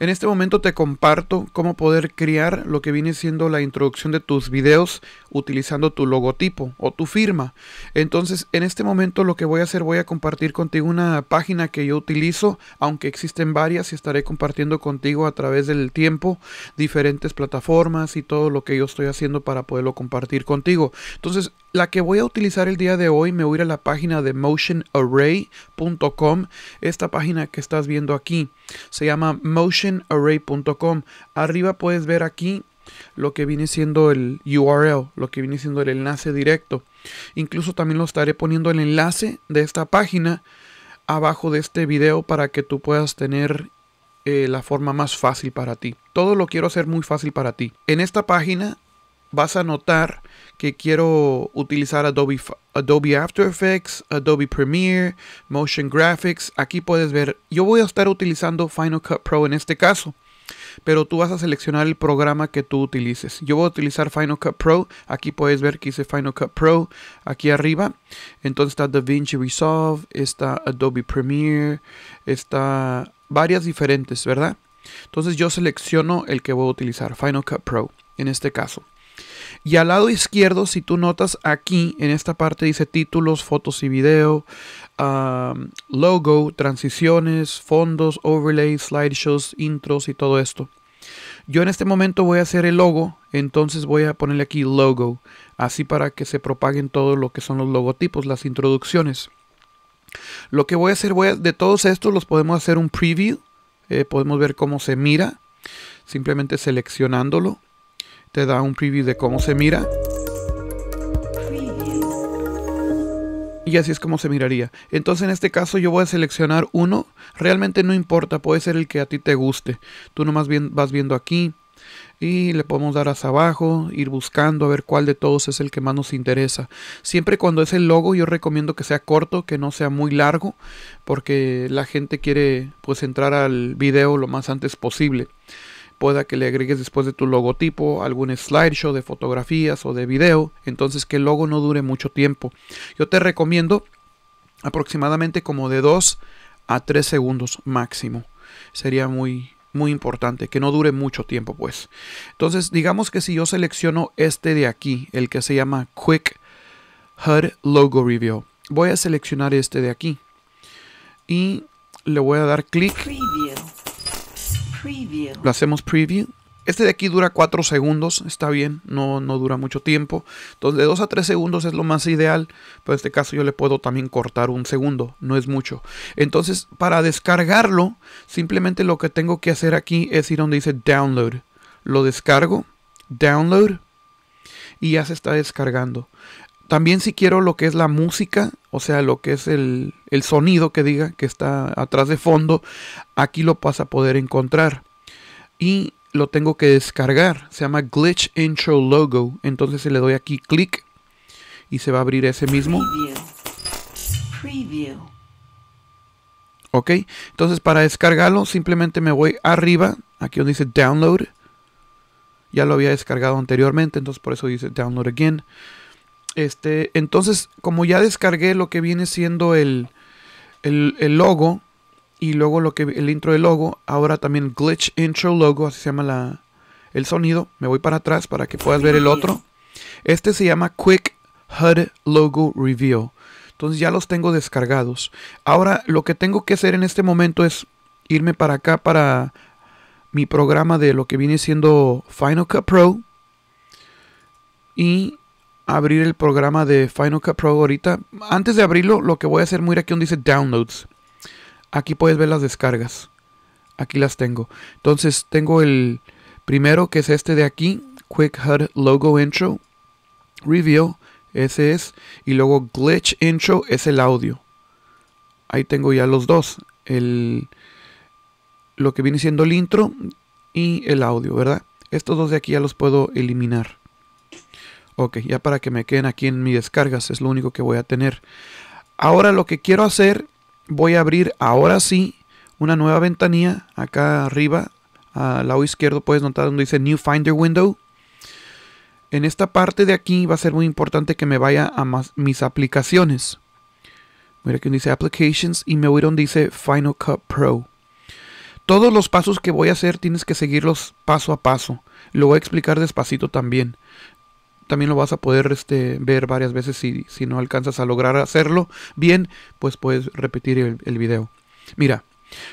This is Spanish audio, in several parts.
En este momento te comparto cómo poder crear lo que viene siendo la introducción de tus videos utilizando tu logotipo o tu firma. Entonces, en este momento lo que voy a hacer, voy a compartir contigo una página que yo utilizo, aunque existen varias y estaré compartiendo contigo a través del tiempo diferentes plataformas y todo lo que yo estoy haciendo para poderlo compartir contigo. Entonces, la que voy a utilizar el día de hoy me voy a ir a la página de motionarray.com. Esta página que estás viendo aquí se llama motionarray.com. Arriba puedes ver aquí lo que viene siendo el URL, lo que viene siendo el enlace directo. Incluso también lo estaré poniendo el enlace de esta página abajo de este video para que tú puedas tener eh, la forma más fácil para ti. Todo lo quiero hacer muy fácil para ti. En esta página vas a notar que quiero utilizar Adobe, Adobe After Effects, Adobe Premiere, Motion Graphics. Aquí puedes ver, yo voy a estar utilizando Final Cut Pro en este caso, pero tú vas a seleccionar el programa que tú utilices. Yo voy a utilizar Final Cut Pro, aquí puedes ver que hice Final Cut Pro aquí arriba. Entonces está DaVinci Resolve, está Adobe Premiere, está varias diferentes, ¿verdad? Entonces yo selecciono el que voy a utilizar, Final Cut Pro en este caso. Y al lado izquierdo, si tú notas aquí, en esta parte dice títulos, fotos y video, um, logo, transiciones, fondos, overlays, slideshows, intros y todo esto. Yo en este momento voy a hacer el logo, entonces voy a ponerle aquí logo, así para que se propaguen todo lo que son los logotipos, las introducciones. Lo que voy a hacer, de todos estos los podemos hacer un preview, eh, podemos ver cómo se mira, simplemente seleccionándolo te da un preview de cómo se mira. Y así es como se miraría. Entonces en este caso yo voy a seleccionar uno. Realmente no importa, puede ser el que a ti te guste. Tú nomás bien, vas viendo aquí y le podemos dar hacia abajo, ir buscando a ver cuál de todos es el que más nos interesa. Siempre cuando es el logo yo recomiendo que sea corto, que no sea muy largo, porque la gente quiere pues entrar al video lo más antes posible pueda que le agregues después de tu logotipo algún slideshow de fotografías o de video, entonces que el logo no dure mucho tiempo. Yo te recomiendo aproximadamente como de 2 a 3 segundos máximo. Sería muy muy importante, que no dure mucho tiempo pues. Entonces, digamos que si yo selecciono este de aquí, el que se llama Quick HUD Logo Review, voy a seleccionar este de aquí y le voy a dar clic lo hacemos preview. Este de aquí dura 4 segundos, está bien, no, no dura mucho tiempo. Entonces de 2 a 3 segundos es lo más ideal, pero en este caso yo le puedo también cortar un segundo, no es mucho. Entonces para descargarlo, simplemente lo que tengo que hacer aquí es ir donde dice download. Lo descargo, download, y ya se está descargando. También si quiero lo que es la música, o sea, lo que es el, el sonido que diga que está atrás de fondo, aquí lo vas a poder encontrar. Y lo tengo que descargar. Se llama Glitch Intro Logo. Entonces le doy aquí clic y se va a abrir ese mismo. Preview. Ok, entonces para descargarlo simplemente me voy arriba, aquí donde dice download. Ya lo había descargado anteriormente, entonces por eso dice download again. Este, entonces, como ya descargué lo que viene siendo el, el, logo y luego lo que el intro del logo, ahora también glitch intro logo, así se llama la, el sonido. Me voy para atrás para que puedas ver el otro. Este se llama Quick HUD Logo Review. Entonces ya los tengo descargados. Ahora lo que tengo que hacer en este momento es irme para acá para mi programa de lo que viene siendo Final Cut Pro y abrir el programa de Final Cut Pro ahorita. Antes de abrirlo, lo que voy a hacer, mira aquí donde dice Downloads. Aquí puedes ver las descargas. Aquí las tengo. Entonces tengo el primero que es este de aquí. Quick HUD Logo Intro. Review. Ese es. Y luego Glitch Intro es el audio. Ahí tengo ya los dos. El, lo que viene siendo el intro y el audio, ¿verdad? Estos dos de aquí ya los puedo eliminar. Ok, ya para que me queden aquí en mis descargas, es lo único que voy a tener. Ahora lo que quiero hacer, voy a abrir ahora sí una nueva ventanilla acá arriba, al lado izquierdo puedes notar donde dice New Finder Window. En esta parte de aquí va a ser muy importante que me vaya a mis aplicaciones. Mira que dice Applications y me voy donde dice Final Cut Pro. Todos los pasos que voy a hacer tienes que seguirlos paso a paso. Lo voy a explicar despacito también también lo vas a poder este, ver varias veces si, no alcanzas a lograr hacerlo bien, pues puedes repetir el, video. Mira,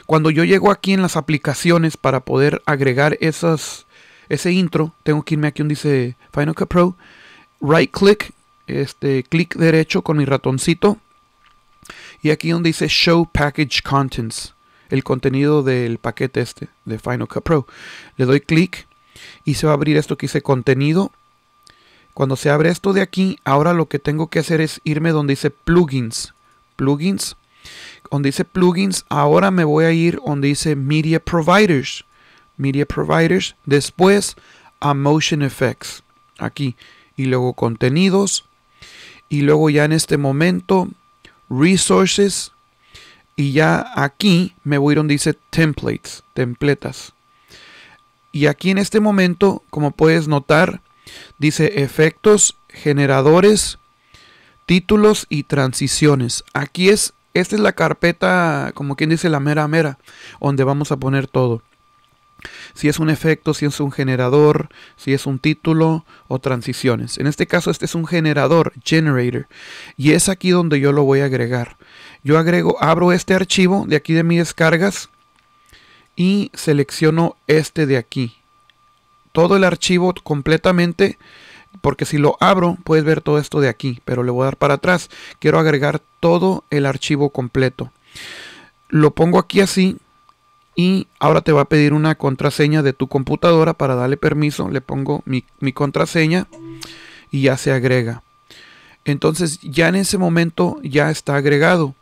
cuando yo llego aquí en las aplicaciones para poder agregar esas, ese intro, tengo que irme aquí donde dice Final Cut Pro, right click, este clic derecho con mi ratoncito y aquí donde dice Show Package Contents, el contenido del paquete este de Final Cut Pro. Le doy clic y se va a abrir esto que dice contenido cuando se abre esto de aquí, ahora lo que tengo que hacer es irme donde dice plugins. Plugins. Donde dice plugins, ahora me voy a ir donde dice media providers. Media providers. Después a motion effects. Aquí. Y luego contenidos. Y luego ya en este momento resources. Y ya aquí me voy donde dice templates. Templetas. Y aquí en este momento, como puedes notar, Dice efectos, generadores, títulos y transiciones. Aquí es, esta es la carpeta, como quien dice, la mera mera, donde vamos a poner todo. Si es un efecto, si es un generador, si es un título o transiciones. En este caso, este es un generador, generator. Y es aquí donde yo lo voy a agregar. Yo agrego, abro este archivo de aquí de mis descargas y selecciono este de aquí todo el archivo completamente, porque si lo abro puedes ver todo esto de aquí, pero le voy a dar para atrás. Quiero agregar todo el archivo completo. Lo pongo aquí así y ahora te va a pedir una contraseña de tu computadora para darle permiso. Le pongo mi, contraseña y ya se agrega. Entonces ya en ese momento ya está agregado.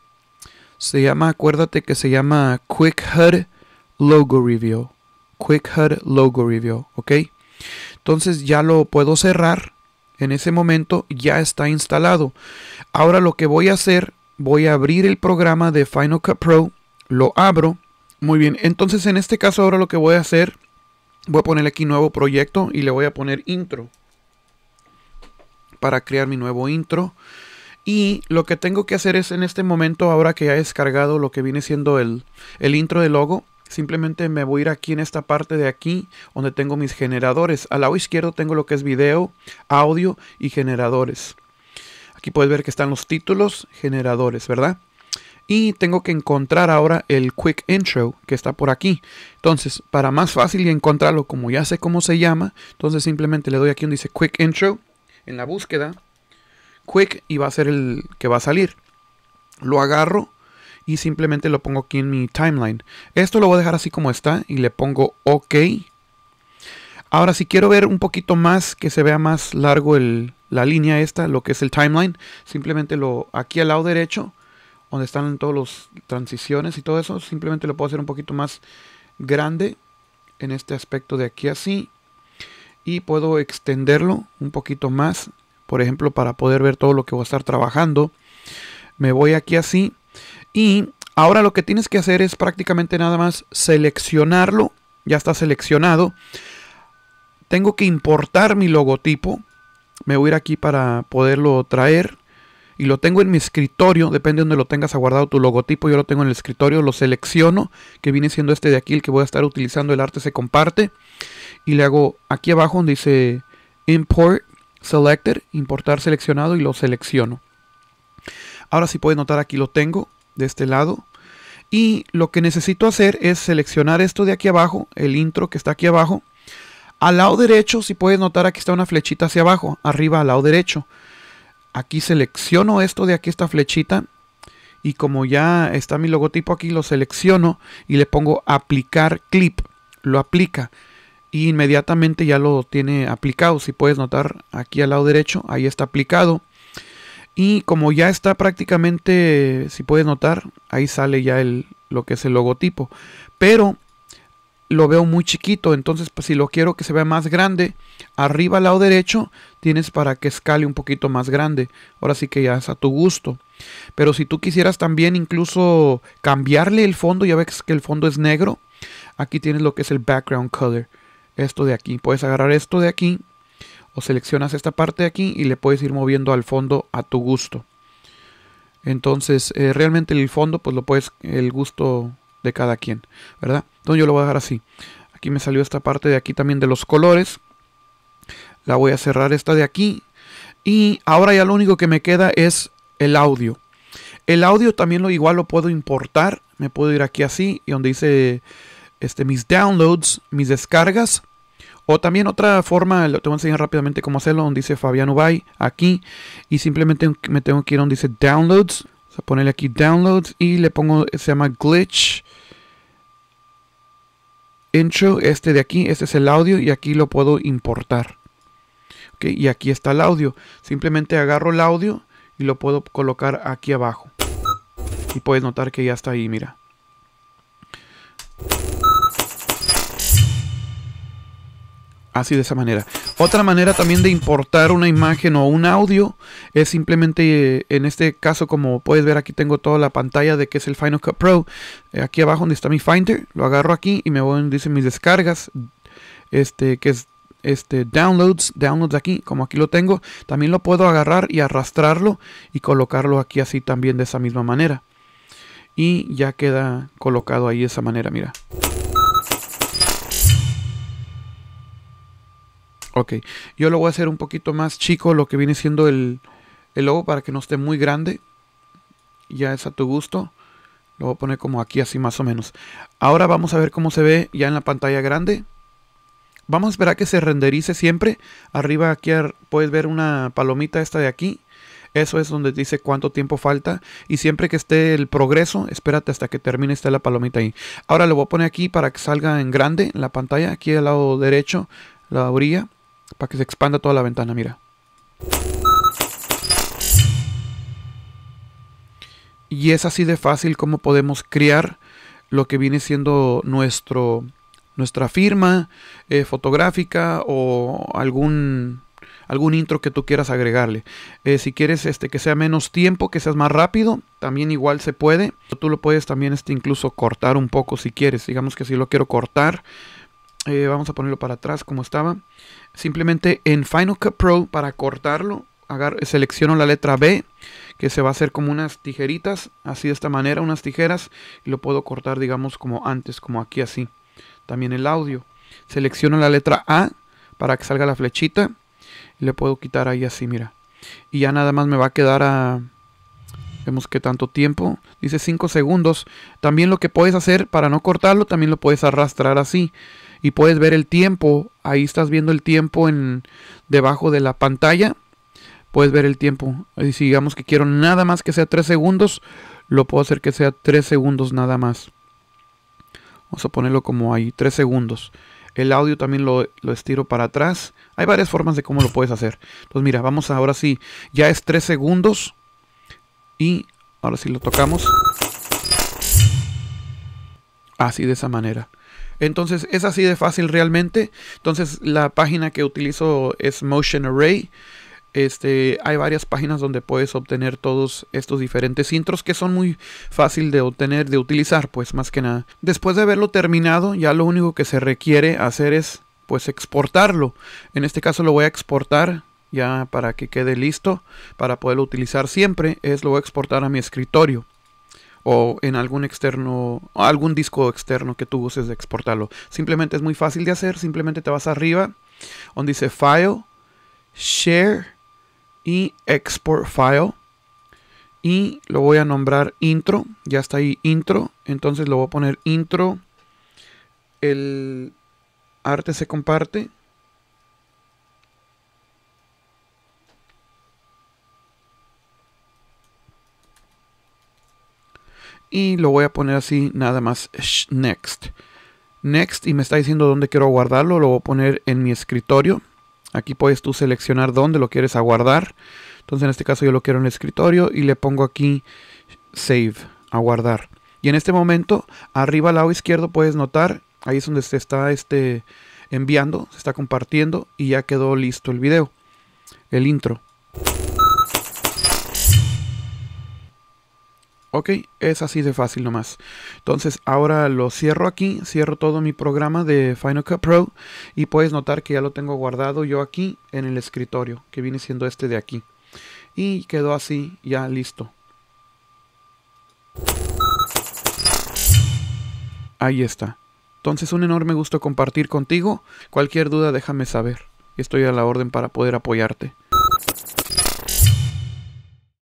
Se llama, acuérdate que se llama Quick HUD Logo Review. Quick Logo Review, ¿ok? Entonces ya lo puedo cerrar. En ese momento ya está instalado. Ahora lo que voy a hacer, voy a abrir el programa de Final Cut Pro. Lo abro. Muy bien, entonces en este caso ahora lo que voy a hacer, voy a poner aquí nuevo proyecto y le voy a poner intro. Para crear mi nuevo intro. Y lo que tengo que hacer es en este momento, ahora que ya he descargado lo que viene siendo el, el intro de logo, Simplemente me voy a ir aquí en esta parte de aquí donde tengo mis generadores. Al lado izquierdo tengo lo que es video, audio y generadores. Aquí puedes ver que están los títulos, generadores, ¿verdad? Y tengo que encontrar ahora el Quick Intro que está por aquí. Entonces, para más fácil encontrarlo, como ya sé cómo se llama, entonces simplemente le doy aquí donde dice Quick Intro en la búsqueda. Quick y va a ser el que va a salir. Lo agarro y simplemente lo pongo aquí en mi timeline. Esto lo voy a dejar así como está y le pongo OK. Ahora si quiero ver un poquito más, que se vea más largo la línea esta, lo que es el timeline, simplemente lo aquí al lado derecho, donde están todos los transiciones y todo eso, simplemente lo puedo hacer un poquito más grande en este aspecto de aquí así. Y puedo extenderlo un poquito más, por ejemplo, para poder ver todo lo que voy a estar trabajando. Me voy aquí así y ahora lo que tienes que hacer es prácticamente nada más seleccionarlo. Ya está seleccionado. Tengo que importar mi logotipo. Me voy a ir aquí para poderlo traer. Y lo tengo en mi escritorio. Depende de donde lo tengas guardado tu logotipo. Yo lo tengo en el escritorio. Lo selecciono. Que viene siendo este de aquí. El que voy a estar utilizando. El arte se comparte. Y le hago aquí abajo donde dice import selected. Importar seleccionado. Y lo selecciono. Ahora si puedes notar aquí lo tengo de este lado. Y lo que necesito hacer es seleccionar esto de aquí abajo, el intro que está aquí abajo. Al lado derecho, si puedes notar, aquí está una flechita hacia abajo, arriba al lado derecho. Aquí selecciono esto de aquí, esta flechita. Y como ya está mi logotipo aquí, lo selecciono y le pongo aplicar clip. Lo aplica. Y inmediatamente ya lo tiene aplicado. Si puedes notar aquí al lado derecho, ahí está aplicado. Y como ya está prácticamente, si puedes notar, ahí sale ya el, lo que es el logotipo. Pero lo veo muy chiquito, entonces pues, si lo quiero que se vea más grande, arriba al lado derecho tienes para que escale un poquito más grande. Ahora sí que ya es a tu gusto. Pero si tú quisieras también incluso cambiarle el fondo, ya ves que el fondo es negro, aquí tienes lo que es el background color. Esto de aquí, puedes agarrar esto de aquí o seleccionas esta parte de aquí y le puedes ir moviendo al fondo a tu gusto. Entonces, eh, realmente el fondo, pues lo puedes, el gusto de cada quien, ¿verdad? Entonces yo lo voy a dejar así. Aquí me salió esta parte de aquí también de los colores. La voy a cerrar esta de aquí. Y ahora ya lo único que me queda es el audio. El audio también lo igual lo puedo importar. Me puedo ir aquí así y donde dice este, mis downloads, mis descargas o también otra forma, te voy a enseñar rápidamente cómo hacerlo, donde dice Fabián Ubay, aquí, y simplemente me tengo que ir donde dice Downloads, o sea, ponerle aquí Downloads, y le pongo, se llama Glitch Intro, este de aquí, este es el audio, y aquí lo puedo importar. Ok, y aquí está el audio, simplemente agarro el audio y lo puedo colocar aquí abajo. Y puedes notar que ya está ahí, mira. Así de esa manera. Otra manera también de importar una imagen o un audio es simplemente, eh, en este caso, como puedes ver aquí tengo toda la pantalla de que es el Final Cut Pro. Eh, aquí abajo donde está mi Finder, lo agarro aquí y me voy donde dice mis descargas, este que es este downloads, downloads aquí, como aquí lo tengo. También lo puedo agarrar y arrastrarlo y colocarlo aquí así también de esa misma manera. Y ya queda colocado ahí de esa manera, mira. Ok, yo lo voy a hacer un poquito más chico, lo que viene siendo el, el logo para que no esté muy grande. Ya es a tu gusto. Lo voy a poner como aquí, así más o menos. Ahora vamos a ver cómo se ve ya en la pantalla grande. Vamos a esperar a que se renderice siempre. Arriba aquí puedes ver una palomita esta de aquí. Eso es donde dice cuánto tiempo falta. Y siempre que esté el progreso, espérate hasta que termine esta la palomita ahí. Ahora lo voy a poner aquí para que salga en grande en la pantalla, aquí al lado derecho, la orilla. Para que se expanda toda la ventana, mira. Y es así de fácil como podemos crear lo que viene siendo nuestro, nuestra firma eh, fotográfica o algún, algún intro que tú quieras agregarle. Eh, si quieres este, que sea menos tiempo, que seas más rápido, también igual se puede. Tú lo puedes también este, incluso cortar un poco si quieres. Digamos que si lo quiero cortar, eh, vamos a ponerlo para atrás como estaba. Simplemente en Final Cut Pro, para cortarlo, selecciono la letra B, que se va a hacer como unas tijeritas, así de esta manera, unas tijeras, y lo puedo cortar, digamos, como antes, como aquí así. También el audio. Selecciono la letra A para que salga la flechita, y le puedo quitar ahí así, mira. Y ya nada más me va a quedar a... Vemos que tanto tiempo, dice 5 segundos. También lo que puedes hacer para no cortarlo, también lo puedes arrastrar así y puedes ver el tiempo. Ahí estás viendo el tiempo en debajo de la pantalla. Puedes ver el tiempo. Y si digamos que quiero nada más que sea 3 segundos, lo puedo hacer que sea 3 segundos nada más. Vamos a ponerlo como ahí, 3 segundos. El audio también lo, lo, estiro para atrás. Hay varias formas de cómo lo puedes hacer. Entonces mira, vamos ahora sí. Ya es 3 segundos. Y ahora sí lo tocamos. Así de esa manera. Entonces es así de fácil realmente. Entonces la página que utilizo es Motion Array. Este, hay varias páginas donde puedes obtener todos estos diferentes intros que son muy fácil de obtener, de utilizar, pues más que nada. Después de haberlo terminado, ya lo único que se requiere hacer es pues exportarlo. En este caso lo voy a exportar ya para que quede listo para poderlo utilizar siempre. Es lo voy a exportar a mi escritorio o en algún externo, algún disco externo que tú uses de exportarlo. Simplemente es muy fácil de hacer, simplemente te vas arriba donde dice File, Share y Export File. Y lo voy a nombrar intro, ya está ahí intro, entonces lo voy a poner intro, el arte se comparte y lo voy a poner así nada más next next y me está diciendo dónde quiero guardarlo lo voy a poner en mi escritorio aquí puedes tú seleccionar dónde lo quieres guardar entonces en este caso yo lo quiero en el escritorio y le pongo aquí save a guardar y en este momento arriba al lado izquierdo puedes notar ahí es donde se está este, enviando se está compartiendo y ya quedó listo el video el intro Ok, es así de fácil nomás. Entonces ahora lo cierro aquí, cierro todo mi programa de Final Cut Pro y puedes notar que ya lo tengo guardado yo aquí en el escritorio, que viene siendo este de aquí. Y quedó así, ya listo. Ahí está. Entonces un enorme gusto compartir contigo. Cualquier duda déjame saber. Estoy a la orden para poder apoyarte.